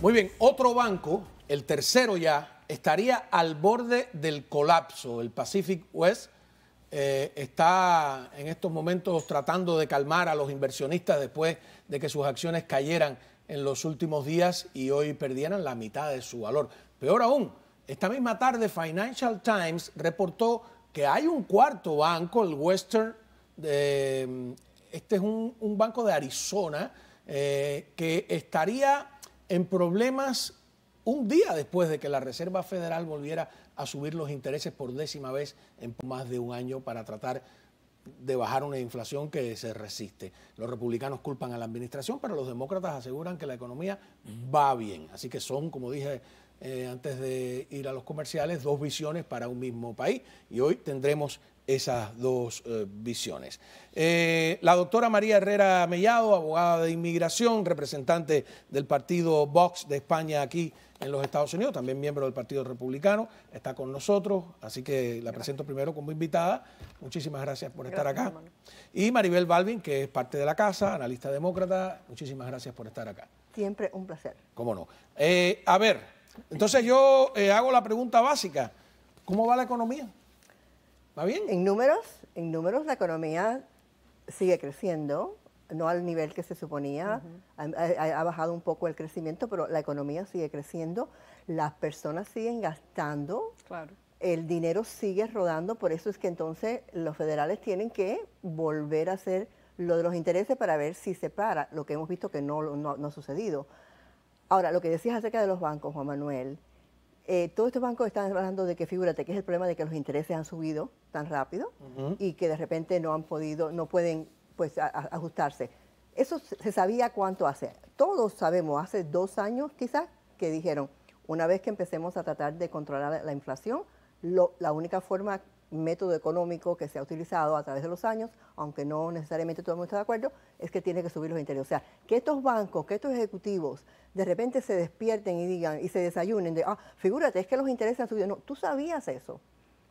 Muy bien, otro banco, el tercero ya, estaría al borde del colapso. El Pacific West eh, está en estos momentos tratando de calmar a los inversionistas después de que sus acciones cayeran en los últimos días y hoy perdieran la mitad de su valor. Peor aún, esta misma tarde Financial Times reportó que hay un cuarto banco, el Western, este es un, banco de Arizona, eh, que estaría en problemas un día después de que la Reserva Federal volviera a subir los intereses por décima vez en más de un año para tratar de bajar una inflación que se resiste. Los republicanos culpan a la administración, pero los demócratas aseguran que la economía va bien. Así que son, como dije eh, antes de ir a los comerciales, dos visiones para un mismo país. Y hoy tendremos esas dos eh, visiones. Eh, la doctora María Herrera Mellado, abogada de inmigración, representante del partido Vox de España aquí en los Estados Unidos, también miembro del Partido Republicano, está con nosotros, así que la presento primero como invitada. Muchísimas gracias por estar acá. Y Maribel Balvin, que es parte de la casa, analista demócrata, muchísimas gracias por estar acá. Siempre un placer. ¿Cómo no? Eh, a ver, entonces yo hago la pregunta básica, ¿cómo va la economía? bien? En números, en números la economía sigue creciendo, no al nivel que se suponía, ha, bajado un poco el crecimiento, pero la economía sigue creciendo, las personas siguen gastando, el dinero sigue rodando, por eso es que entonces los federales tienen que volver a hacer lo de los intereses para ver si se para, lo que hemos visto que no, no, no ha sucedido. Ahora, lo que decías acerca de los bancos, Juan Manuel, eh, todos estos bancos están hablando de que, fíjate, que es el problema de que los intereses han subido tan rápido y que de repente no han podido, no pueden pues ajustarse. Eso se sabía cuánto hace. Todos sabemos, hace dos años quizás, que dijeron, una vez que empecemos a tratar de controlar la, inflación, la única forma método económico que se ha utilizado a través de los años, aunque no necesariamente todo el mundo está de acuerdo, es que tiene que subir los intereses. O sea, que estos bancos, que estos ejecutivos de repente se despierten y digan y se desayunen de, ah, figúrate, es que los intereses han subido. No, tú sabías eso.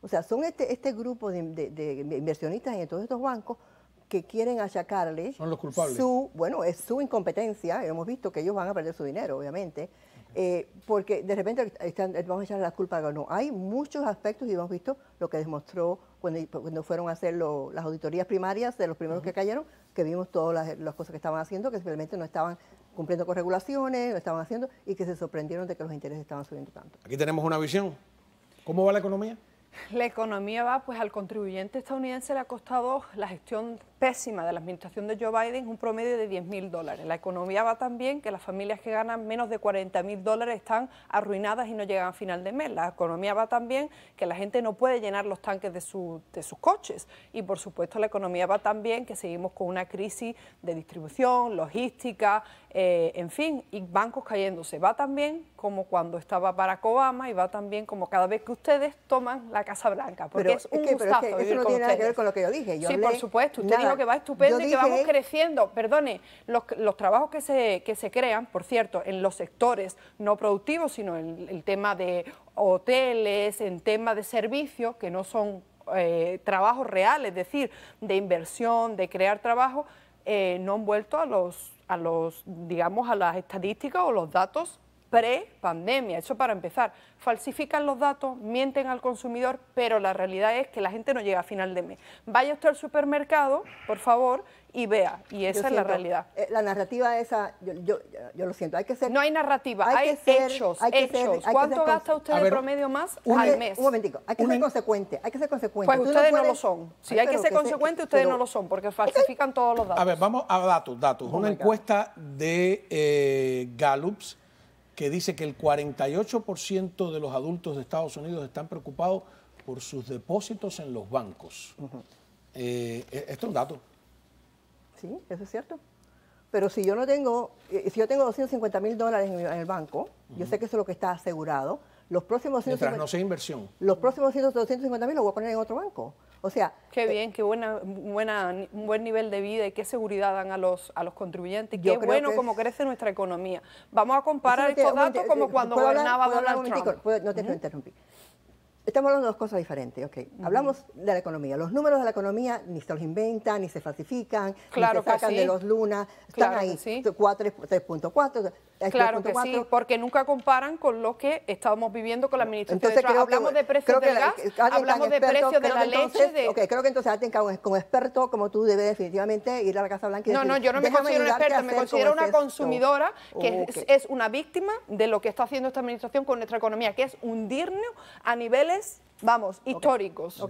O sea, son este, este grupo de, inversionistas en todos estos bancos que quieren achacarle su, bueno, es su incompetencia, hemos visto que ellos van a perder su dinero, obviamente, eh, porque de repente vamos a echar la culpa No, hay muchos aspectos y hemos visto lo que demostró cuando, fueron a hacer las auditorías primarias de los primeros que cayeron, que vimos todas las, las, cosas que estaban haciendo, que simplemente no estaban cumpliendo con regulaciones, no estaban haciendo y que se sorprendieron de que los intereses estaban subiendo tanto. Aquí tenemos una visión. ¿Cómo va la economía? La economía va, pues al contribuyente estadounidense le ha costado la gestión pésima de la administración de Joe Biden un promedio de 10 mil dólares. La economía va también que las familias que ganan menos de 40 mil dólares están arruinadas y no llegan a final de mes. La economía va también que la gente no puede llenar los tanques de, sus coches. Y por supuesto la economía va también que seguimos con una crisis de distribución, logística, eh, en fin, y bancos cayéndose. Va también como cuando estaba Barack Obama y va también como cada vez que ustedes toman la Casa Blanca, porque es un eso no tiene nada que ver con lo que yo dije. sí, por supuesto, usted dijo que va estupendo y que vamos creciendo. Perdone, los, trabajos que se, que se crean, por cierto, en los sectores no productivos, sino en el tema de hoteles, en tema de servicios, que no son eh, trabajos reales, es decir, de inversión, de crear trabajo, eh, no han vuelto a los, a los, digamos, a las estadísticas o los datos pre-pandemia. Eso para empezar. Falsifican los datos, mienten al consumidor, pero la realidad es que la gente no llega a final de mes. Vaya usted al supermercado, por favor, y vea. Y esa es la realidad. Eh, la narrativa esa, yo, lo siento, hay que ser... No hay narrativa, hay, hechos, hechos. ¿Cuánto gasta usted de promedio más al mes? Un momentico, hay que ser consecuente, hay que ser consecuente. Pues ustedes no, lo son. Si hay que ser consecuente, ustedes no lo son, porque falsifican todos los datos. A ver, vamos a datos, datos. Oh Una encuesta de eh, Gallup que dice que el 48% de los adultos de Estados Unidos están preocupados por sus depósitos en los bancos. Eh, e, esto es un dato. Sí, eso es cierto. Pero si yo no tengo, eh, si yo tengo 250 mil dólares en, el banco, yo sé que eso es lo que está asegurado. Los próximos no sea inversión. Los próximos 250 mil los voy a poner en otro banco. Qué eh, bien, qué buena, buen nivel de vida y qué seguridad dan a los, a los contribuyentes. Qué bueno cómo crece nuestra economía. Vamos a comparar estos datos como eh, cuando gobernaba Donald no te interrumpí. Estamos hablando de dos cosas diferentes, ok. Hablamos de la economía. Los números de la economía ni se los inventan, ni se falsifican, ni se sacan de los lunas. Están ahí, 3.4, Claro que sí, porque nunca comparan con lo que estábamos viviendo con la administración entonces, Hablamos de precios de gas, hablamos de precios de la leche. De... creo que entonces alguien que, como experto como tú debe definitivamente ir a la Casa Blanca y No, decir, no, yo no me considero un experto, me considero una consumidora que es, es, una víctima de lo que está haciendo esta administración con nuestra economía, que es hundirnos a niveles vamos, históricos.